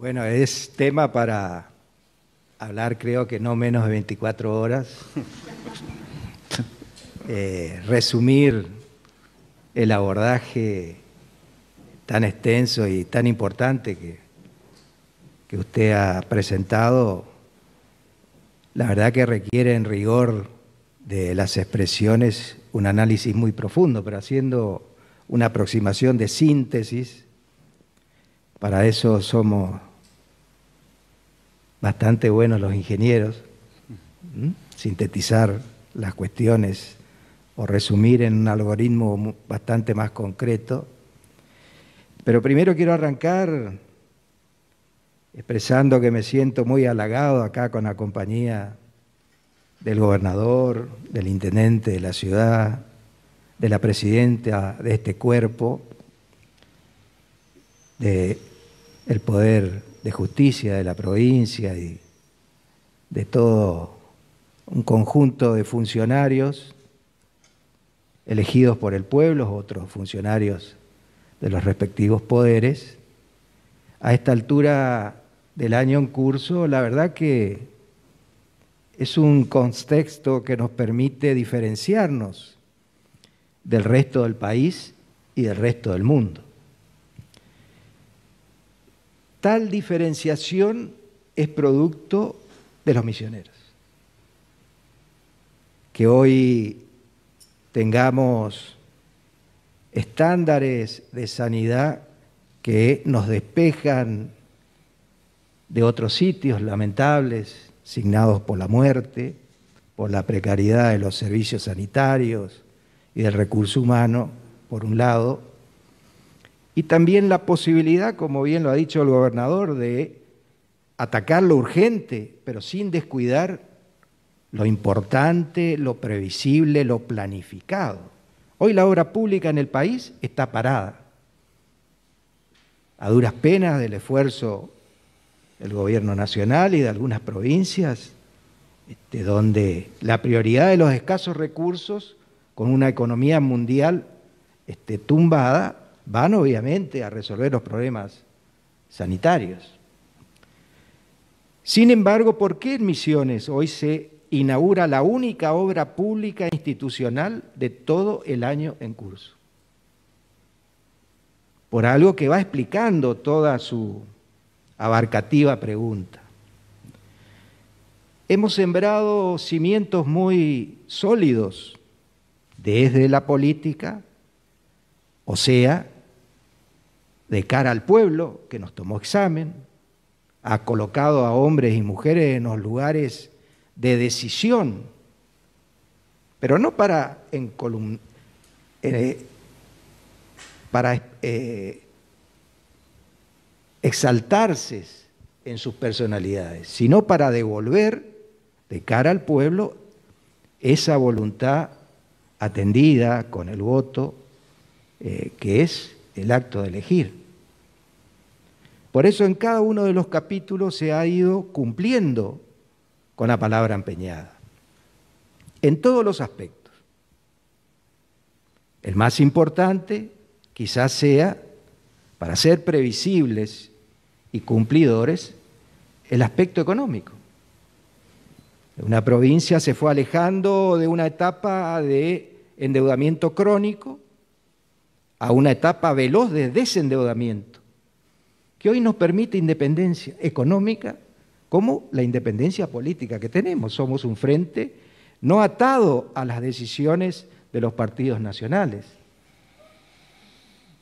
Bueno, es tema para hablar creo que no menos de 24 horas. Eh, resumir el abordaje tan extenso y tan importante que, que usted ha presentado, la verdad que requiere en rigor de las expresiones un análisis muy profundo, pero haciendo una aproximación de síntesis, para eso somos bastante buenos los ingenieros, sintetizar las cuestiones o resumir en un algoritmo bastante más concreto. Pero primero quiero arrancar expresando que me siento muy halagado acá con la compañía del gobernador, del intendente de la ciudad, de la presidenta de este cuerpo, del el Poder de justicia de la provincia y de todo un conjunto de funcionarios elegidos por el pueblo, otros funcionarios de los respectivos poderes. A esta altura del año en curso, la verdad que es un contexto que nos permite diferenciarnos del resto del país y del resto del mundo. Tal diferenciación es producto de los misioneros. Que hoy tengamos estándares de sanidad que nos despejan de otros sitios lamentables, signados por la muerte, por la precariedad de los servicios sanitarios y del recurso humano, por un lado, y también la posibilidad, como bien lo ha dicho el gobernador, de atacar lo urgente, pero sin descuidar lo importante, lo previsible, lo planificado. Hoy la obra pública en el país está parada. A duras penas del esfuerzo del gobierno nacional y de algunas provincias, este, donde la prioridad de los escasos recursos, con una economía mundial este, tumbada, van obviamente a resolver los problemas sanitarios. Sin embargo, ¿por qué en Misiones hoy se inaugura la única obra pública institucional de todo el año en curso? Por algo que va explicando toda su abarcativa pregunta. Hemos sembrado cimientos muy sólidos desde la política, o sea, de cara al pueblo, que nos tomó examen, ha colocado a hombres y mujeres en los lugares de decisión, pero no para, eh, eh, exaltarse en sus personalidades, sino para devolver de cara al pueblo esa voluntad atendida con el voto, eh, que es el acto de elegir. Por eso en cada uno de los capítulos se ha ido cumpliendo con la palabra empeñada, en todos los aspectos. El más importante quizás sea, para ser previsibles y cumplidores, el aspecto económico. Una provincia se fue alejando de una etapa de endeudamiento crónico a una etapa veloz de desendeudamiento que hoy nos permite independencia económica como la independencia política que tenemos. Somos un frente no atado a las decisiones de los partidos nacionales,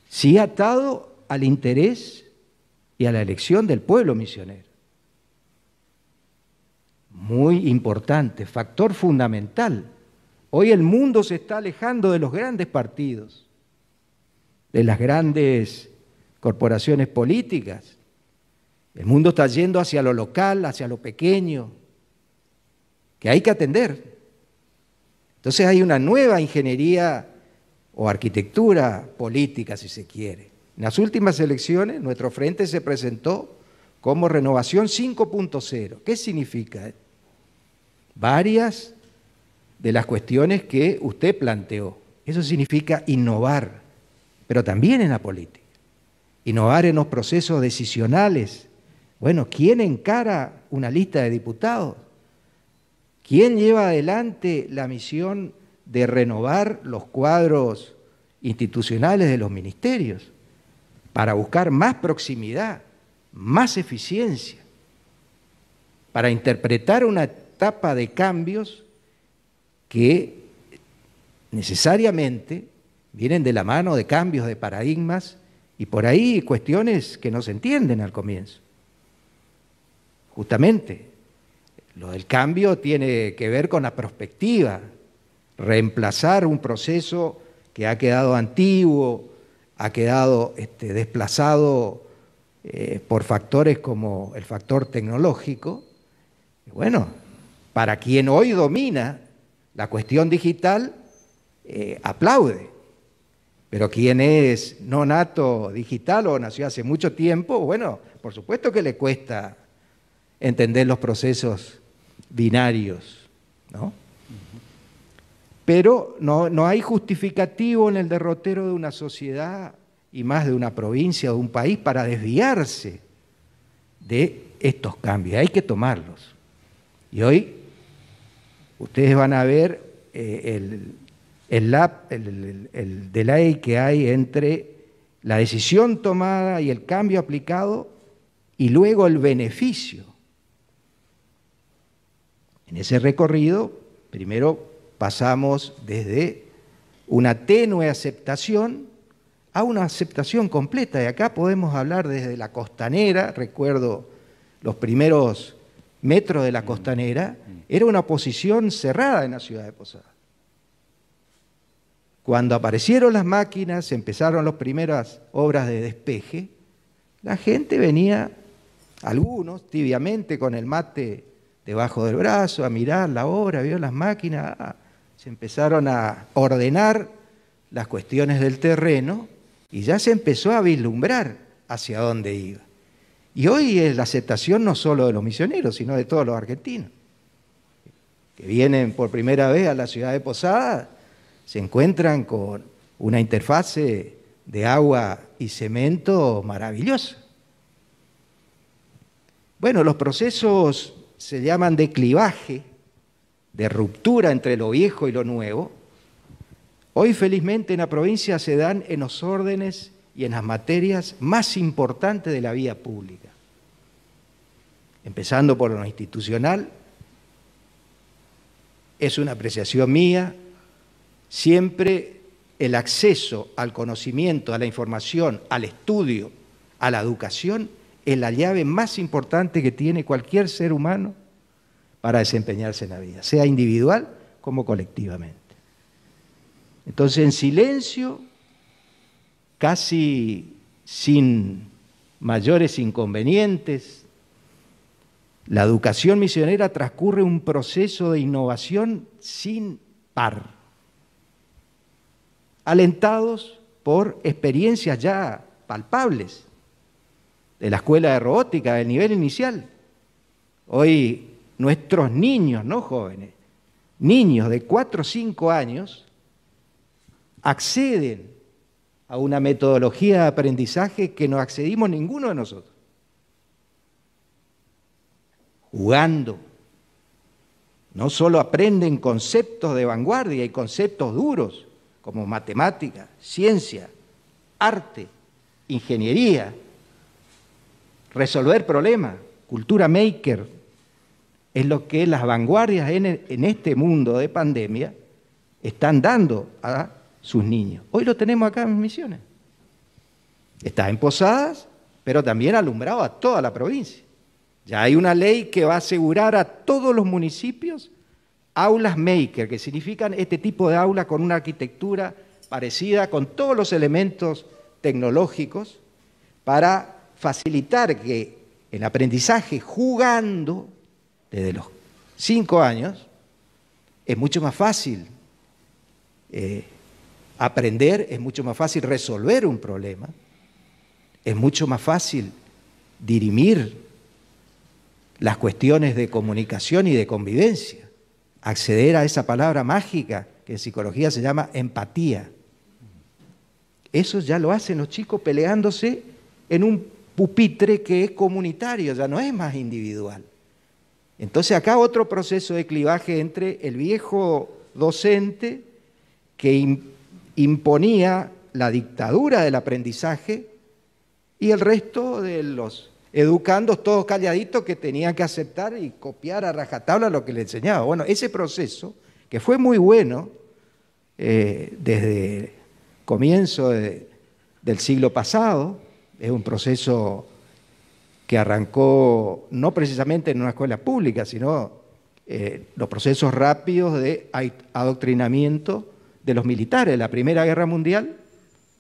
sí atado al interés y a la elección del pueblo misionero. Muy importante, factor fundamental. Hoy el mundo se está alejando de los grandes partidos, de las grandes corporaciones políticas. El mundo está yendo hacia lo local, hacia lo pequeño, que hay que atender. Entonces hay una nueva ingeniería o arquitectura política, si se quiere. En las últimas elecciones, nuestro frente se presentó como renovación 5.0. ¿Qué significa? Eh? Varias de las cuestiones que usted planteó. Eso significa innovar, pero también en la política innovar en los procesos decisionales. Bueno, ¿quién encara una lista de diputados? ¿Quién lleva adelante la misión de renovar los cuadros institucionales de los ministerios para buscar más proximidad, más eficiencia, para interpretar una etapa de cambios que necesariamente vienen de la mano de cambios de paradigmas y por ahí cuestiones que no se entienden al comienzo. Justamente, lo del cambio tiene que ver con la perspectiva, reemplazar un proceso que ha quedado antiguo, ha quedado este, desplazado eh, por factores como el factor tecnológico. Bueno, para quien hoy domina la cuestión digital, eh, aplaude. Pero quien es no nato digital o nació hace mucho tiempo? Bueno, por supuesto que le cuesta entender los procesos binarios, ¿no? Pero no, no hay justificativo en el derrotero de una sociedad y más de una provincia o de un país para desviarse de estos cambios. Hay que tomarlos. Y hoy ustedes van a ver eh, el, el, el, delay que hay entre la decisión tomada y el cambio aplicado y luego el beneficio. En ese recorrido, primero pasamos desde una tenue aceptación a una aceptación completa. Y acá podemos hablar desde la costanera, recuerdo los primeros metros de la mm. costanera, era una posición cerrada en la ciudad de Posada. Cuando aparecieron las máquinas, empezaron las primeras obras de despeje, la gente venía, algunos tibiamente con el mate debajo del brazo, a mirar la obra, vio las máquinas, ah, ah. se empezaron a ordenar las cuestiones del terreno y ya se empezó a vislumbrar hacia dónde iba. Y hoy es la aceptación no solo de los misioneros, sino de todos los argentinos, que vienen por primera vez a la ciudad de Posada se encuentran con una interfase de agua y cemento maravillosa. Bueno, los procesos se llaman de clivaje, de ruptura entre lo viejo y lo nuevo. Hoy felizmente en la provincia se dan en los órdenes y en las materias más importantes de la vida pública. Empezando por lo institucional, es una apreciación mía, siempre el acceso al conocimiento, a la información, al estudio, a la educación, es la llave más importante que tiene cualquier ser humano para desempeñarse en la vida, sea individual como colectivamente. Entonces, en silencio, casi sin mayores inconvenientes, la educación misionera transcurre un proceso de innovación sin par alentados por experiencias ya palpables de la escuela de robótica, del nivel inicial. Hoy nuestros niños, no jóvenes, niños de 4 o 5 años, acceden a una metodología de aprendizaje que no accedimos ninguno de nosotros. Jugando. No solo aprenden conceptos de vanguardia y conceptos duros, como matemática, ciencia, arte, ingeniería, resolver problemas, cultura maker, es lo que las vanguardias e, en, este mundo de pandemia están dando a sus niños. Hoy lo tenemos acá en Misiones. Está en Posadas, pero también alumbrado a toda la provincia. Ya hay una ley que va a asegurar a todos los municipios aulas maker, que significan este tipo de aula con una arquitectura parecida, con todos los elementos tecnológicos, para facilitar que el aprendizaje jugando desde los cinco años es mucho más fácil eh, aprender, es mucho más fácil resolver un problema, es mucho más fácil dirimir las cuestiones de comunicación y de convivencia acceder a esa palabra mágica que en psicología se llama empatía. Eso ya lo hacen los chicos peleándose en un pupitre que es comunitario, ya no es más individual. Entonces acá otro proceso de clivaje entre el viejo docente que imponía la dictadura del aprendizaje y el resto de los educando todos calladitos que tenían que aceptar y copiar a rajatabla lo que le enseñaba. Bueno, ese proceso, que fue muy bueno eh, desde comienzo del siglo pasado, es un proceso que arrancó no precisamente en una escuela pública, sino eh, los procesos rápidos de adoctrinamiento de los militares. La Primera Guerra Mundial,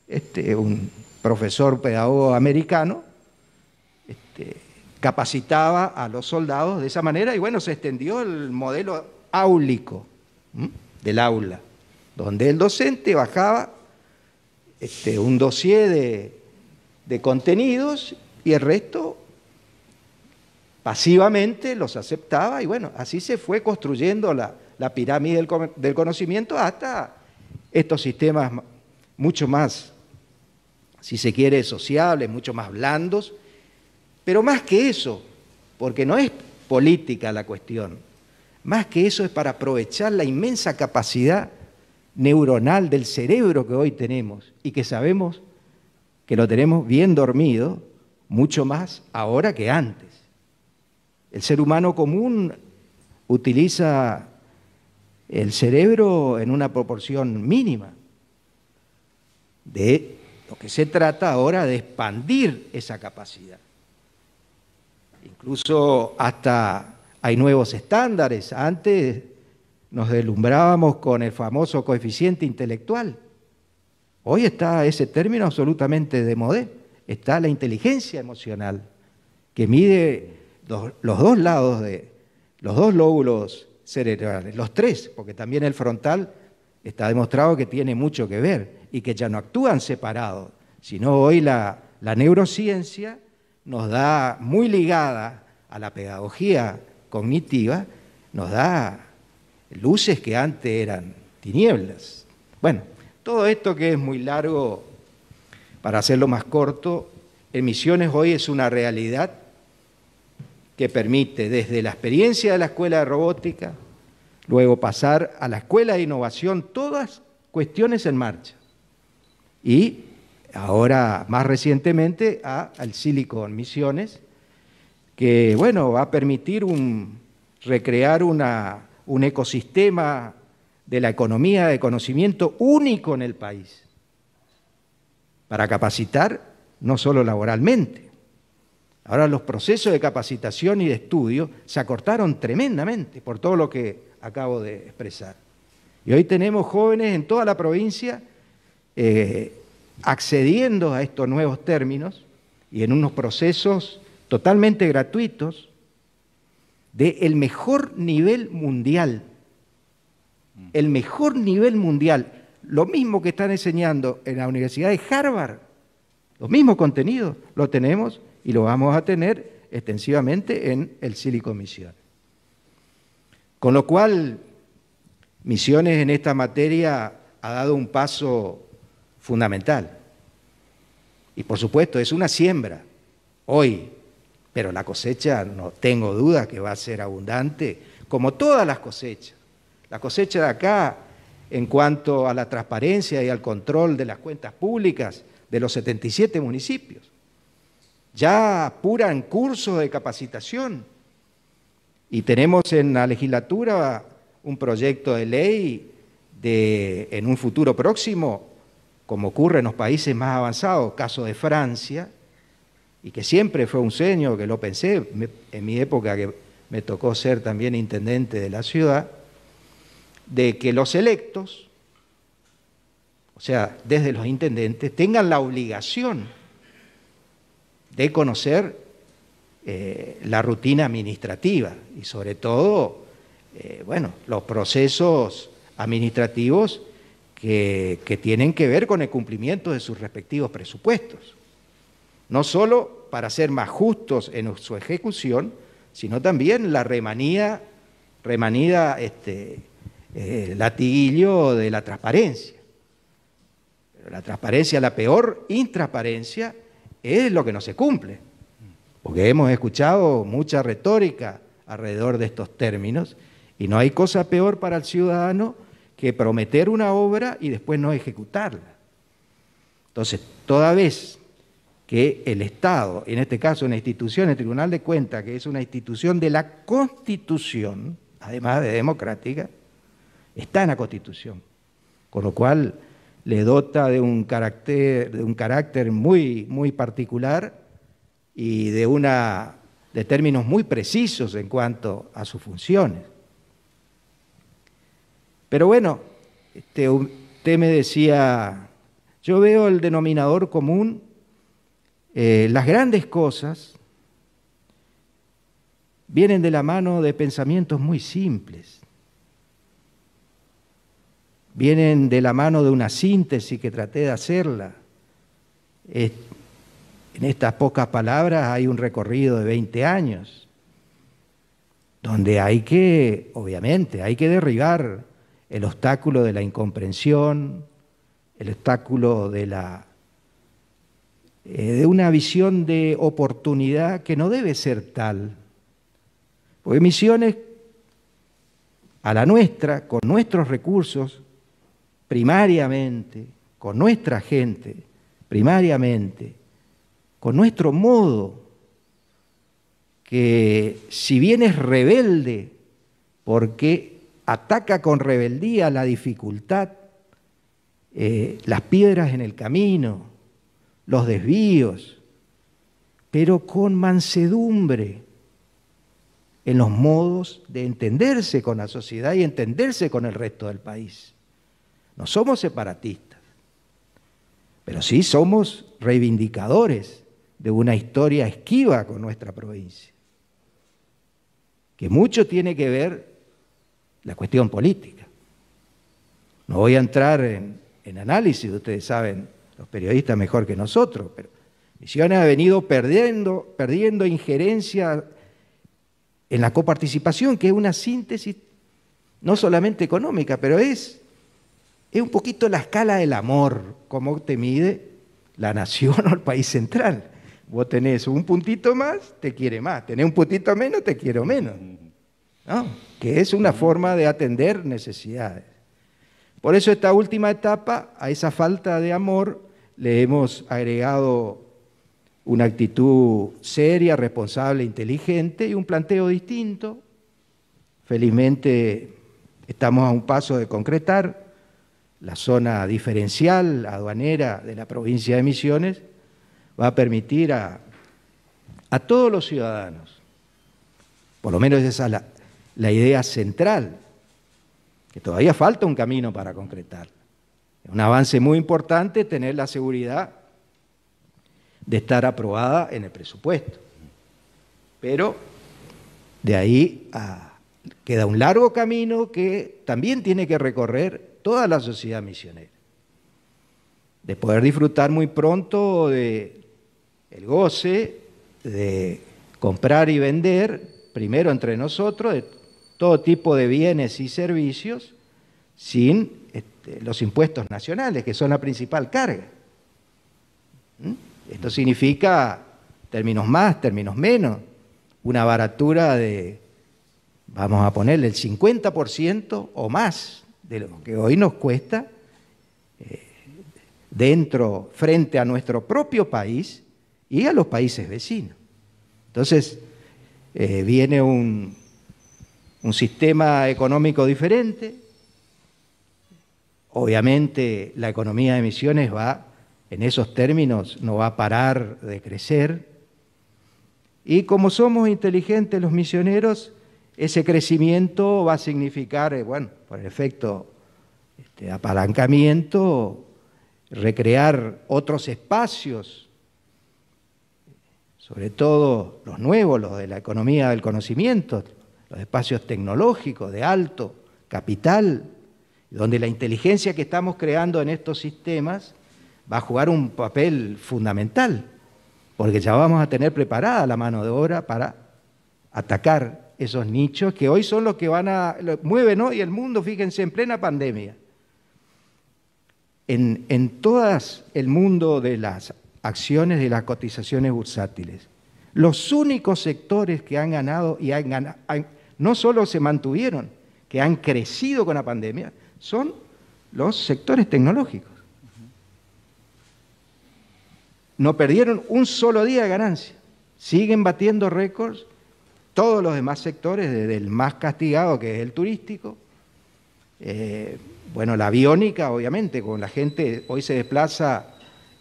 este, un profesor pedagogo americano este, capacitaba a los soldados de esa manera y bueno, se extendió el modelo áulico del aula, donde el docente bajaba este, un dossier de, contenidos y el resto pasivamente los aceptaba y bueno, así se fue construyendo la, pirámide del, conocimiento hasta estos sistemas mucho más, si se quiere, sociables, mucho más blandos, pero más que eso, porque no es política la cuestión, más que eso es para aprovechar la inmensa capacidad neuronal del cerebro que hoy tenemos y que sabemos que lo tenemos bien dormido, mucho más ahora que antes. El ser humano común utiliza el cerebro en una proporción mínima. De lo que se trata ahora de expandir esa capacidad. Incluso hasta hay nuevos estándares. Antes nos deslumbrábamos con el famoso coeficiente intelectual. Hoy está ese término absolutamente de modé. Está la inteligencia emocional, que mide los, dos lados de los dos lóbulos cerebrales, los tres, porque también el frontal está demostrado que tiene mucho que ver y que ya no actúan separados, sino hoy la neurociencia nos da, muy ligada a la pedagogía cognitiva, nos da luces que antes eran tinieblas. Bueno, todo esto que es muy largo, para hacerlo más corto, Emisiones hoy es una realidad que permite desde la experiencia de la escuela de robótica, luego pasar a la escuela de innovación, todas cuestiones en marcha. Y ahora más recientemente al Silicon Misiones, que bueno, va a permitir recrear un ecosistema de la economía de conocimiento único en el país, para capacitar no solo laboralmente. Ahora los procesos de capacitación y de estudio se acortaron tremendamente por todo lo que acabo de expresar. Y hoy tenemos jóvenes en toda la provincia eh, accediendo a estos nuevos términos y en unos procesos totalmente gratuitos del el mejor nivel mundial. El mejor nivel mundial. Lo mismo que están enseñando en la Universidad de Harvard, los mismos contenidos, lo tenemos y lo vamos a tener extensivamente en el Silicon Mission. Con lo cual, Misiones en esta materia ha dado un paso fundamental. Y por supuesto, es una siembra hoy, pero la cosecha no tengo duda que va a ser abundante, como todas las cosechas. La cosecha de acá, en cuanto a la transparencia y al control de las cuentas públicas de los 77 municipios, ya apuran cursos de capacitación y tenemos en la legislatura un proyecto de ley de, en un futuro próximo como ocurre en los países más avanzados, caso de Francia, y que siempre fue un sueño, que lo pensé en mi época que me tocó ser también intendente de la ciudad, de que los electos, o sea, desde los intendentes, tengan la obligación de conocer eh, la rutina administrativa y sobre todo, eh, bueno, los procesos administrativos que, tienen que ver con el cumplimiento de sus respectivos presupuestos. No solo para ser más justos en su ejecución, sino también la remanía, remanida este, eh, latiguillo de la transparencia. Pero la transparencia, la peor intransparencia, es lo que no se cumple. Porque hemos escuchado mucha retórica alrededor de estos términos y no hay cosa peor para el ciudadano que prometer una obra y después no ejecutarla. Entonces, toda vez que el Estado, en este caso una institución, el Tribunal de Cuentas, que es una institución de la Constitución, además de democrática, está en la Constitución, con lo cual le dota de un carácter, de un carácter muy, muy particular y de, una, de términos muy precisos en cuanto a sus funciones. Pero bueno, este, usted me decía, yo veo el denominador común, eh, las grandes cosas vienen de la mano de pensamientos muy simples, vienen de la mano de una síntesis que traté de hacerla. en estas pocas palabras hay un recorrido de 20 años, donde hay que, obviamente, hay que derribar el obstáculo de la incomprensión, el obstáculo de, la, eh, de una visión de oportunidad que no debe ser tal. Porque misiones a la nuestra, con nuestros recursos, primariamente, con nuestra gente, primariamente, con nuestro modo, que si bien es rebelde, porque ataca con rebeldía la dificultad, eh, las piedras en el camino, los desvíos, pero con mansedumbre en los modos de entenderse con la sociedad y entenderse con el resto del país. No somos separatistas, pero sí somos reivindicadores de una historia esquiva con nuestra provincia, que mucho tiene que ver la cuestión política. No voy a entrar en, análisis, ustedes saben, los periodistas mejor que nosotros, pero Misiones ha venido perdiendo, perdiendo injerencia en la coparticipación, que es una síntesis no solamente económica, pero es, es un poquito la escala del amor, como te mide la nación o el país central. Vos tenés un puntito más, te quiere más. Tenés un puntito menos, te quiero menos que es una forma de atender necesidades. Por eso esta última etapa, a esa falta de amor, le hemos agregado una actitud seria, responsable, inteligente y un planteo distinto. Felizmente estamos a un paso de concretar la zona diferencial aduanera de la provincia de Misiones, va a permitir a, a todos los ciudadanos, por lo menos esa es la, la idea central, que todavía falta un camino para concretar. Es un avance muy importante tener la seguridad de estar aprobada en el presupuesto. Pero de ahí queda un largo camino que también tiene que recorrer toda la sociedad misionera. De poder disfrutar muy pronto de el goce de comprar y vender, primero entre nosotros, de todo tipo de bienes y servicios sin este, los impuestos nacionales, que son la principal carga. ¿Mm? Esto significa términos más, términos menos, una baratura de, vamos a ponerle, el 50% o más de lo que hoy nos cuesta eh, dentro, frente a nuestro propio país y a los países vecinos. Entonces, eh, viene un, un sistema económico diferente. Obviamente la economía de misiones va, en esos términos, no va a parar de crecer. Y como somos inteligentes los misioneros, ese crecimiento va a significar, eh, bueno, por el efecto este, apalancamiento, recrear otros espacios, sobre todo los nuevos, los de la economía del conocimiento, los espacios tecnológicos de alto capital, donde la inteligencia que estamos creando en estos sistemas va a jugar un papel fundamental, porque ya vamos a tener preparada la mano de obra para atacar esos nichos que hoy son los que van a mueven hoy el mundo, fíjense, en plena pandemia. En, en todo el mundo de las acciones de las cotizaciones bursátiles, los únicos sectores que han ganado y han, han, no solo se mantuvieron, que han crecido con la pandemia, son los sectores tecnológicos. No perdieron un solo día de ganancia. Siguen batiendo récords todos los demás sectores, desde el más castigado, que es el turístico, eh, bueno, la aviónica, obviamente, con la gente hoy se desplaza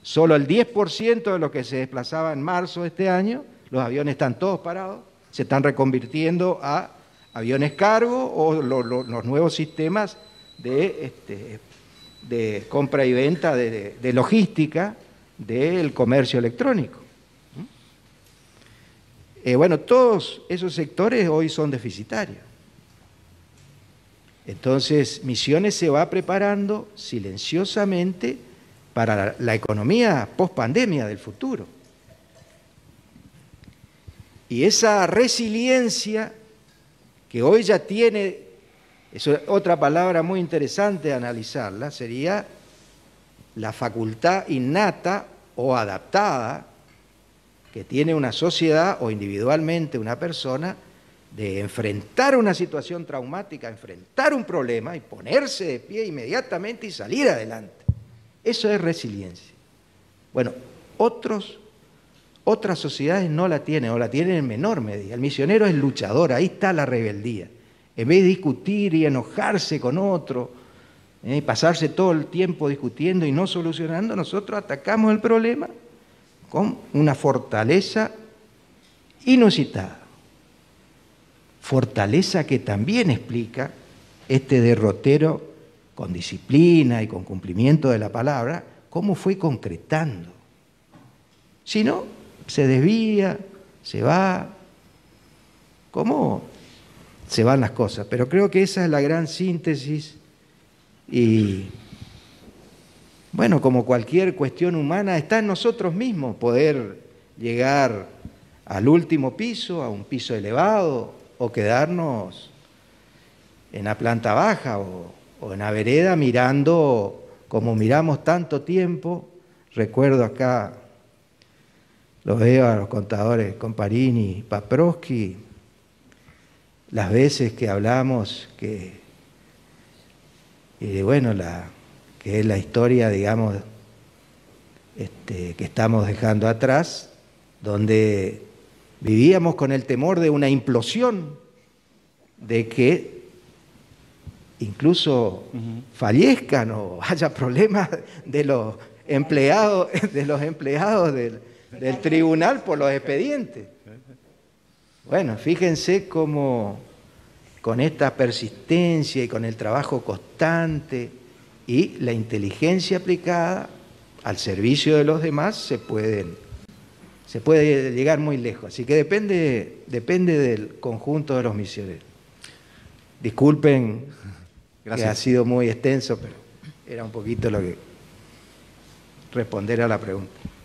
solo el 10% de lo que se desplazaba en marzo de este año, los aviones están todos parados, se están reconvirtiendo a aviones cargo o los nuevos sistemas este, de, compra y venta, de, logística del comercio electrónico. ¿Mm? Eh, bueno, todos esos sectores hoy son deficitarios. Entonces, Misiones se va preparando silenciosamente para la economía post-pandemia del futuro. Y esa resiliencia que hoy ya tiene, es otra palabra muy interesante analizarla, sería la facultad innata o adaptada que tiene una sociedad o individualmente una persona de enfrentar una situación traumática, enfrentar un problema y ponerse de pie inmediatamente y salir adelante. Eso es resiliencia. Bueno, otros otras sociedades no la tienen o la tienen en menor medida. El misionero es luchador, ahí está la rebeldía. En vez de discutir y enojarse con otro y eh, pasarse todo el tiempo discutiendo y no solucionando, nosotros atacamos el problema con una fortaleza inusitada. Fortaleza que también explica este derrotero con disciplina y con cumplimiento de la palabra, cómo fue concretando. Si no, se desvía, se va. ¿Cómo se van las cosas? Pero creo que esa es la gran síntesis y bueno, como cualquier cuestión humana, está en nosotros mismos poder llegar al último piso, a un piso elevado, o quedarnos en la planta baja o, en la vereda mirando como miramos tanto tiempo. Recuerdo acá los veo a los contadores Comparini, Paprosky, las veces que hablamos que, y bueno, la, que es la historia, digamos, este, que estamos dejando atrás, donde vivíamos con el temor de una implosión, de que incluso fallezcan o haya problemas de los empleados, de los empleados del del tribunal por los expedientes. Bueno, fíjense cómo con esta persistencia y con el trabajo constante y la inteligencia aplicada al servicio de los demás se pueden se puede llegar muy lejos. Así que depende, depende del conjunto de los misioneros. Disculpen que ha sido muy extenso, pero era un poquito lo que responder a la pregunta.